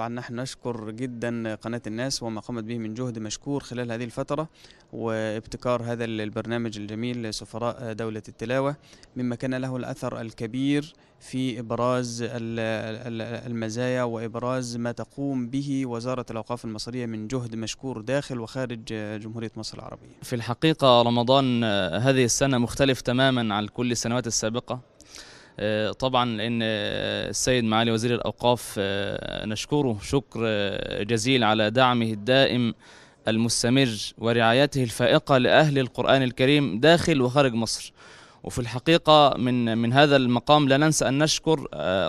طبعا نحن نشكر جدا قناة الناس وما قامت به من جهد مشكور خلال هذه الفترة وابتكار هذا البرنامج الجميل سفراء دولة التلاوة مما كان له الأثر الكبير في إبراز المزايا وإبراز ما تقوم به وزارة الأوقاف المصرية من جهد مشكور داخل وخارج جمهورية مصر العربية في الحقيقة رمضان هذه السنة مختلف تماما عن كل السنوات السابقة آه، طبعا لان آه، السيد معالي وزير الاوقاف آه، نشكره شكر جزيل على دعمه الدائم المستمر ورعايته الفائقه لاهل القران الكريم داخل وخارج مصر وفي الحقيقة من من هذا المقام لا ننسى أن نشكر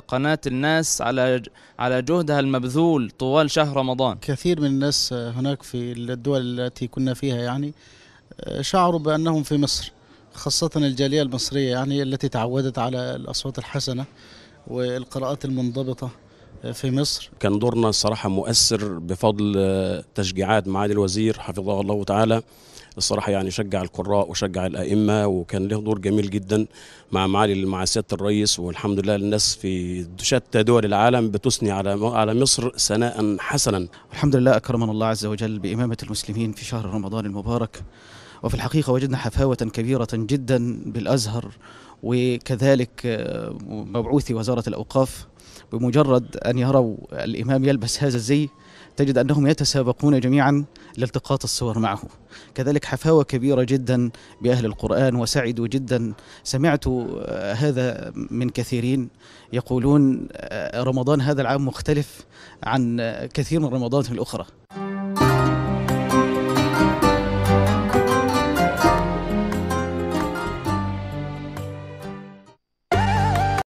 قناة الناس على على جهدها المبذول طوال شهر رمضان. كثير من الناس هناك في الدول التي كنا فيها يعني شعروا بأنهم في مصر. خاصة الجالية المصرية يعني التي تعودت على الأصوات الحسنة والقراءات المنضبطة آه، في مصر كان دورنا الصراحة مؤثر بفضل آه، تشجيعات معالي الوزير حفظه الله تعالى الصراحة يعني شجع القراء وشجع الأئمة وكان له دور جميل جدا مع معالي مع سيادة الرئيس والحمد لله الناس في شتى دول العالم بتثني على على مصر ثناء حسنا الحمد لله أكرمنا الله عز وجل بإمامة المسلمين في شهر رمضان المبارك وفي الحقيقة وجدنا حفاوة كبيرة جدا بالأزهر وكذلك آه، مبعوث وزارة الأوقاف بمجرد أن يروا الإمام يلبس هذا الزي تجد أنهم يتسابقون جميعا لالتقاط الصور معه كذلك حفاوة كبيرة جدا بأهل القرآن وسعدوا جدا سمعت آه، هذا من كثيرين يقولون آه، رمضان هذا العام مختلف عن كثير من رمضانات الأخرى